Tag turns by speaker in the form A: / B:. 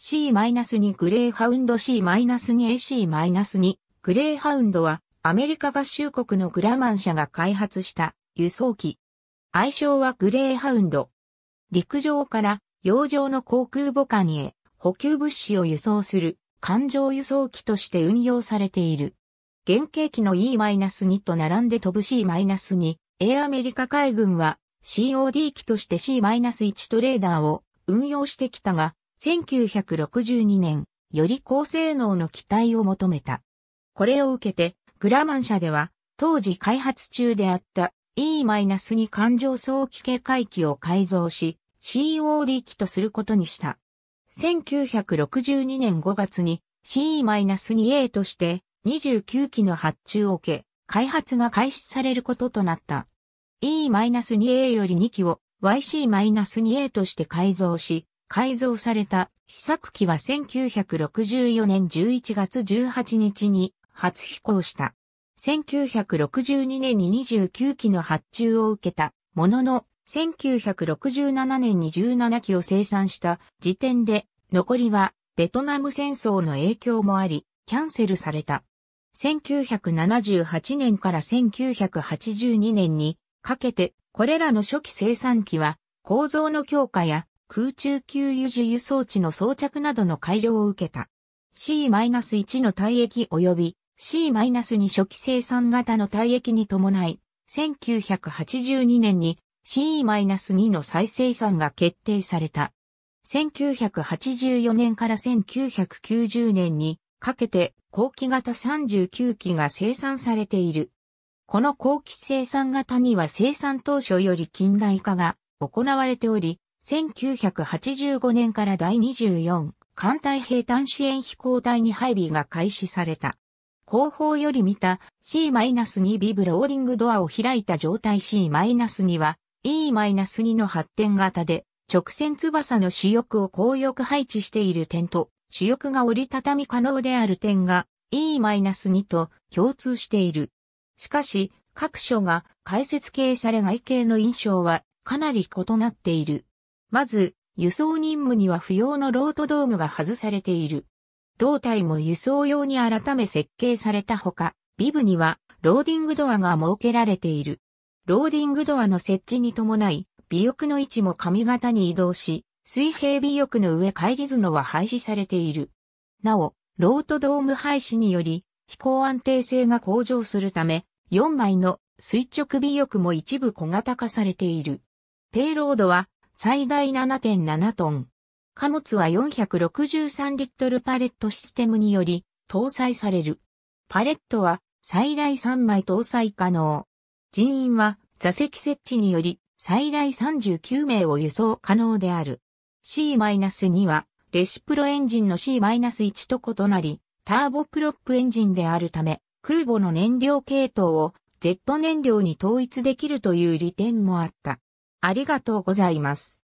A: C-2 グレーハウンド C-2AC-2 グレーハウンドはアメリカ合衆国のグラマン社が開発した輸送機。愛称はグレーハウンド。陸上から洋上の航空母艦へ補給物資を輸送する艦上輸送機として運用されている。原型機の E-2 と並んで飛ぶ C-2、a アアメリカ海軍は COD 機として C-1 トレーダーを運用してきたが、1962年、より高性能の機体を求めた。これを受けて、グラマン社では、当時開発中であった E-2 環状装機警戒機を改造し、COD 機とすることにした。1962年5月に C-2A として29機の発注を受け、開発が開始されることとなった。E-2A より2機を YC-2A として改造し、改造された試作機は1964年11月18日に初飛行した。1962年に29機の発注を受けたものの、1967年に17機を生産した時点で、残りはベトナム戦争の影響もあり、キャンセルされた。1978年から1982年にかけて、これらの初期生産機は構造の強化や空中給油受油装置の装着などの改良を受けた。C-1 の体液及び C-2 初期生産型の体液に伴い、1982年に C-2 の再生産が決定された。1984年から1990年にかけて後期型39機が生産されている。この後期生産型には生産当初より近代化が行われており、1985年から第24艦隊兵単支援飛行隊に配備が開始された。後方より見た C-2B ブローディングドアを開いた状態 C-2 は E-2 の発展型で直線翼の主翼を高翼配置している点と主翼が折りたたみ可能である点が E-2 と共通している。しかし各所が解説形され外形の印象はかなり異なっている。まず、輸送任務には不要のロートドームが外されている。胴体も輸送用に改め設計されたほか、ビブにはローディングドアが設けられている。ローディングドアの設置に伴い、尾翼の位置も上型に移動し、水平尾翼の上返り角は廃止されている。なお、ロートドーム廃止により、飛行安定性が向上するため、4枚の垂直尾翼も一部小型化されている。ペイロードは最大7.7トン。貨物は463リットルパレットシステムにより搭載される。パレットは最大3枚搭載可能。人員は座席設置により最大39名を輸送可能である。C-2 はレシプロエンジンの C-1 と異なり、ターボプロップエンジンであるため、空母の燃料系統を Z 燃料に統一できるという利点もあった。ありがとうございます。